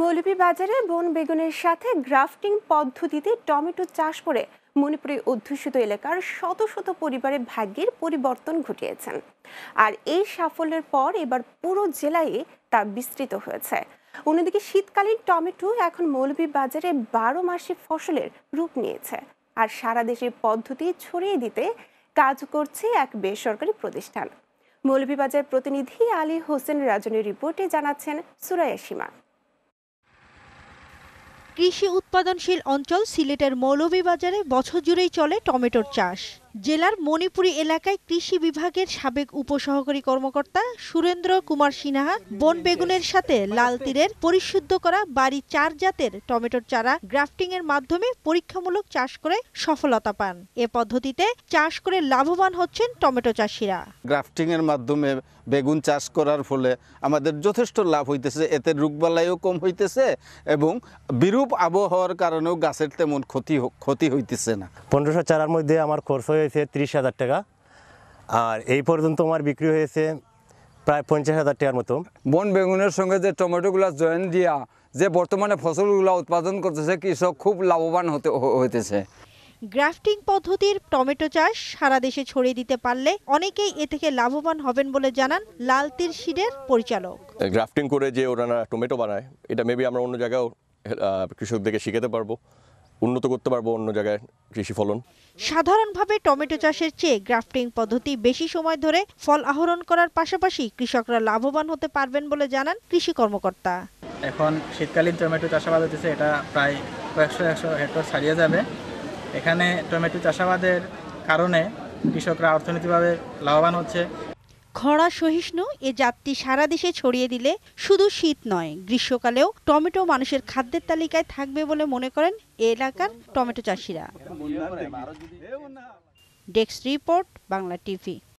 মৌলভীবাজারে বন বেগুনের সাথে গ্রাফটিং পদ্ধতিতে টমেটো চাষ করে মণিপুরে অধ্যুষিত এলাকার শত শত পরিবারের ভাগ্যের পরিবর্তন ঘটিয়েছেন আর এই সাফল্যের পর এবার পুরো জেলায় তা বিস্তৃত হয়েছে অন্যদিকে শীতকালীন টমেটো এখন মৌলভীবাজারে বারো মাসে ফসলের রূপ নিয়েছে আর সারা দেশের পদ্ধতি ছড়িয়ে দিতে কাজ করছে এক বেসরকারি প্রতিষ্ঠান মৌলভীবাজার প্রতিনিধি আলী হোসেন রাজনের রিপোর্টে জানাচ্ছেন সুরাইয়া সীমা কৃষি উৎপাদনশীল অঞ্চল সিলেটের মৌলভীবাজারে বছর জুড়েই চলে টমেটোর চাষ জেলার মণিপুরী এলাকায় কৃষি বিভাগের সাবেক উপসহকারী কর্মকর্তা সুরেন্দ্র কুমার সিনহা বন বেগুনের সাথে লাল তীরের পরিশুদ্ধ করা বাড়ি চার জাতের টমেটোর চারা গ্রাফটিং এর মাধ্যমে পরীক্ষামূলক চাষ করে সফলতা পান এ পদ্ধতিতে চাষ করে লাভবান হচ্ছেন টমেটো চাষিরা গ্রাফটিং এর মাধ্যমে বেগুন চাষ করার ফলে আমাদের যথেষ্ট লাভ হইতেছে এতে রোগবালাইও কম হইতেছে এবং বিরূপ আবহাওয়া হওয়ার কারণেও গাছের তেমন ক্ষতি ক্ষতি হইতেছে না পনেরোশো চারার মধ্যে আমার খরচ হয়েছে ত্রিশ হাজার টাকা আর এই পর্যন্ত আমার বিক্রি হয়েছে প্রায় পঞ্চাশ হাজার টাকার মতো বন বেগুনের সঙ্গে যে টমেটোগুলা জয়েন দিয়া যে বর্তমানে ফসলগুলো উৎপাদন করতেছে কৃষক খুব লাভবান হতে হইতেছে গ্রাফটিং পদ্ধতির টমেটো চাষ সারা দেশে ছড়িয়ে দিতে পারলে অনেকেই এ থেকে লাভবান হবেন বলে জানান লালতির শিডের পরিচালক গ্রাফটিং করে যে ওরা টমেটো বানায় এটা মেবি আমরা অন্য জায়গায় কৃষকদেরকে শিখাতে পারবো উন্নত করতে পারবো অন্য জায়গায় কৃষি ফলন সাধারণভাবে টমেটো চাষের চেয়ে গ্রাফটিং পদ্ধতি বেশি সময় ধরে ফল আহরণ করার পাশাপাশি কৃষকরা লাভবান হতে পারবেন বলে জানান কৃষি কর্মকর্তা এখন শীতকালীন টমেটো চাষাবাদ হচ্ছে এটা প্রায় কয়েকশো একশো হেক্টর ছাড়িয়ে যাবে এখানে টমেটো চাষাবাদের কারণে কৃষকরা অর্থনৈতিকভাবে লাভবান হচ্ছে খরা সহিষ্ণু এ জাতটি সারা দেশে ছড়িয়ে দিলে শুধু শীত নয় গ্রীষ্মকালেও টমেটো মানুষের খাদ্যের তালিকায় থাকবে বলে মনে করেন এলাকার টমেটো চাষিরা ডেস্ক রিপোর্ট বাংলা টিভি